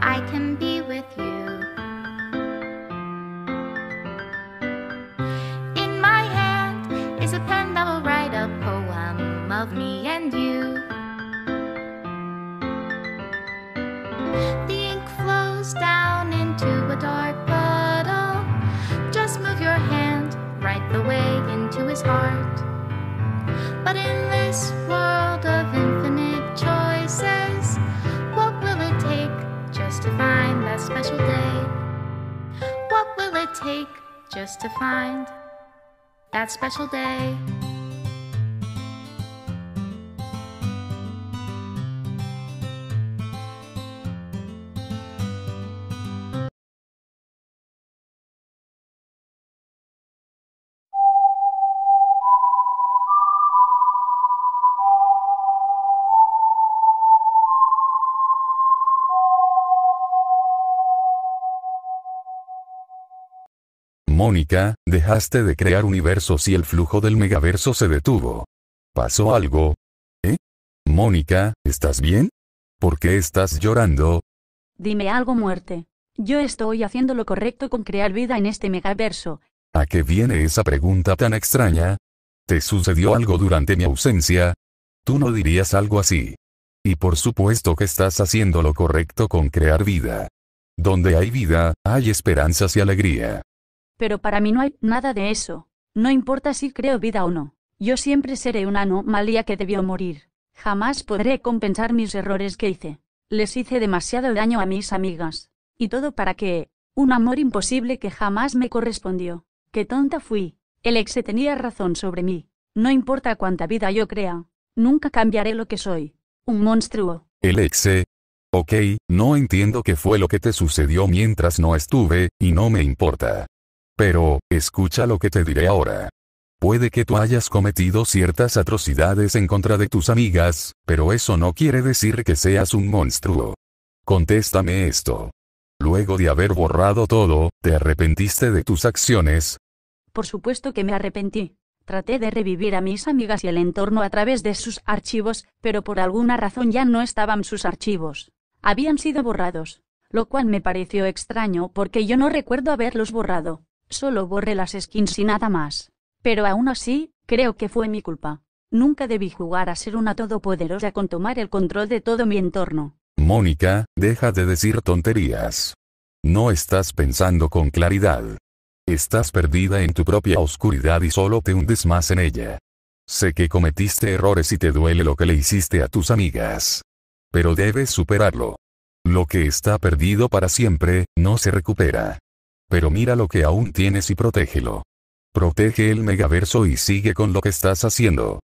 I can be with you. In my hand is a pen that will write a poem of me and you. The ink flows down into a dark puddle. Just move your hand right the way into his heart. But in this world, to find that special day. Mónica, dejaste de crear universos y el flujo del megaverso se detuvo. ¿Pasó algo? ¿Eh? Mónica, ¿estás bien? ¿Por qué estás llorando? Dime algo, muerte. Yo estoy haciendo lo correcto con crear vida en este megaverso. ¿A qué viene esa pregunta tan extraña? ¿Te sucedió algo durante mi ausencia? Tú no dirías algo así. Y por supuesto que estás haciendo lo correcto con crear vida. Donde hay vida, hay esperanzas y alegría. Pero para mí no hay nada de eso. No importa si creo vida o no. Yo siempre seré una anomalía que debió morir. Jamás podré compensar mis errores que hice. Les hice demasiado daño a mis amigas. Y todo para que... Un amor imposible que jamás me correspondió. Qué tonta fui. El ex tenía razón sobre mí. No importa cuánta vida yo crea. Nunca cambiaré lo que soy. Un monstruo. El ex. Eh. Ok, no entiendo qué fue lo que te sucedió mientras no estuve, y no me importa. Pero, escucha lo que te diré ahora. Puede que tú hayas cometido ciertas atrocidades en contra de tus amigas, pero eso no quiere decir que seas un monstruo. Contéstame esto. Luego de haber borrado todo, ¿te arrepentiste de tus acciones? Por supuesto que me arrepentí. Traté de revivir a mis amigas y el entorno a través de sus archivos, pero por alguna razón ya no estaban sus archivos. Habían sido borrados. Lo cual me pareció extraño porque yo no recuerdo haberlos borrado. Solo borré las skins y nada más. Pero aún así, creo que fue mi culpa. Nunca debí jugar a ser una todopoderosa con tomar el control de todo mi entorno. Mónica, deja de decir tonterías. No estás pensando con claridad. Estás perdida en tu propia oscuridad y solo te hundes más en ella. Sé que cometiste errores y te duele lo que le hiciste a tus amigas. Pero debes superarlo. Lo que está perdido para siempre, no se recupera. Pero mira lo que aún tienes y protégelo. Protege el megaverso y sigue con lo que estás haciendo.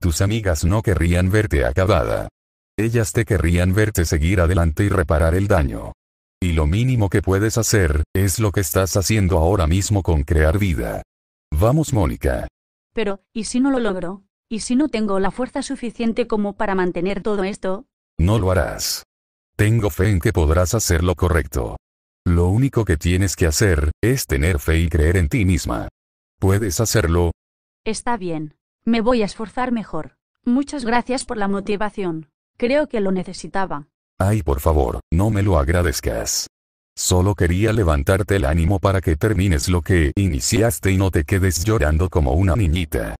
Tus amigas no querrían verte acabada. Ellas te querrían verte seguir adelante y reparar el daño. Y lo mínimo que puedes hacer, es lo que estás haciendo ahora mismo con crear vida. Vamos Mónica. Pero, ¿y si no lo logro? ¿Y si no tengo la fuerza suficiente como para mantener todo esto? No lo harás. Tengo fe en que podrás hacer lo correcto. Lo único que tienes que hacer, es tener fe y creer en ti misma. ¿Puedes hacerlo? Está bien. Me voy a esforzar mejor. Muchas gracias por la motivación. Creo que lo necesitaba. Ay, por favor, no me lo agradezcas. Solo quería levantarte el ánimo para que termines lo que iniciaste y no te quedes llorando como una niñita.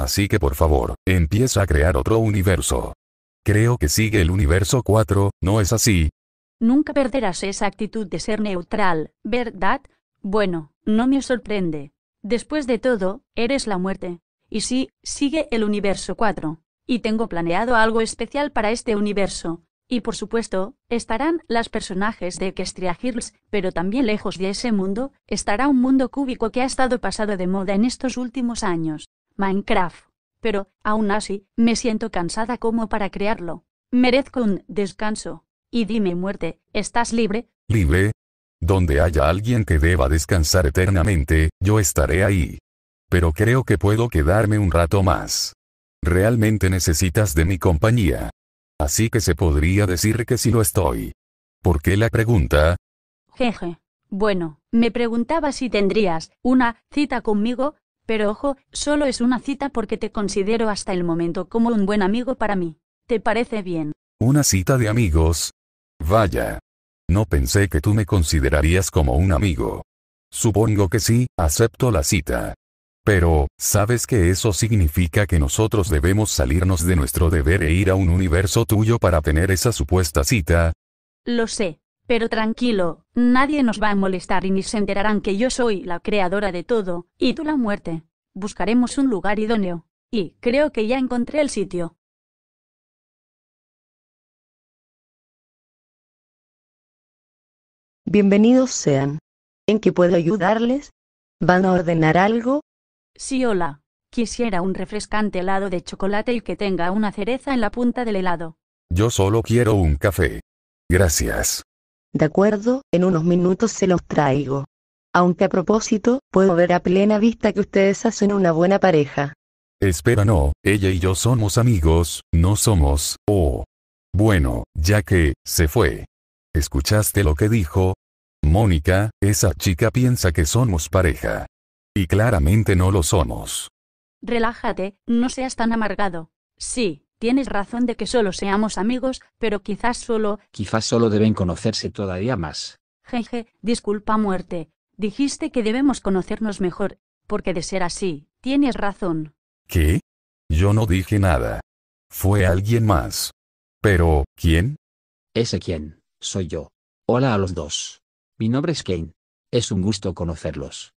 Así que por favor, empieza a crear otro universo. Creo que sigue el universo 4, ¿no es así? Nunca perderás esa actitud de ser neutral, ¿verdad? Bueno, no me sorprende. Después de todo, eres la muerte. Y sí, sigue el universo 4. Y tengo planeado algo especial para este universo. Y por supuesto, estarán las personajes de Equestria Hills, pero también lejos de ese mundo, estará un mundo cúbico que ha estado pasado de moda en estos últimos años. Minecraft. Pero, aún así, me siento cansada como para crearlo. Merezco un descanso. Y dime muerte, ¿estás libre? Libre. Donde haya alguien que deba descansar eternamente, yo estaré ahí. Pero creo que puedo quedarme un rato más. Realmente necesitas de mi compañía. Así que se podría decir que sí lo estoy. ¿Por qué la pregunta? Jeje. Bueno, me preguntaba si tendrías una cita conmigo, pero ojo, solo es una cita porque te considero hasta el momento como un buen amigo para mí. ¿Te parece bien? ¿Una cita de amigos? Vaya. No pensé que tú me considerarías como un amigo. Supongo que sí, acepto la cita. Pero, ¿sabes que eso significa que nosotros debemos salirnos de nuestro deber e ir a un universo tuyo para tener esa supuesta cita? Lo sé, pero tranquilo, nadie nos va a molestar y ni se enterarán que yo soy la creadora de todo, y tú la muerte. Buscaremos un lugar idóneo. Y creo que ya encontré el sitio. Bienvenidos sean. ¿En qué puedo ayudarles? ¿Van a ordenar algo? Sí, hola. Quisiera un refrescante helado de chocolate y que tenga una cereza en la punta del helado. Yo solo quiero un café. Gracias. De acuerdo, en unos minutos se los traigo. Aunque a propósito, puedo ver a plena vista que ustedes hacen una buena pareja. Espera, no, ella y yo somos amigos, no somos, oh. Bueno, ya que, se fue. ¿Escuchaste lo que dijo? Mónica, esa chica piensa que somos pareja. Y claramente no lo somos. Relájate, no seas tan amargado. Sí, tienes razón de que solo seamos amigos, pero quizás solo... Quizás solo deben conocerse todavía más. Jeje, disculpa muerte. Dijiste que debemos conocernos mejor, porque de ser así, tienes razón. ¿Qué? Yo no dije nada. Fue alguien más. Pero, ¿quién? Ese quién soy yo. Hola a los dos. Mi nombre es Kane. Es un gusto conocerlos.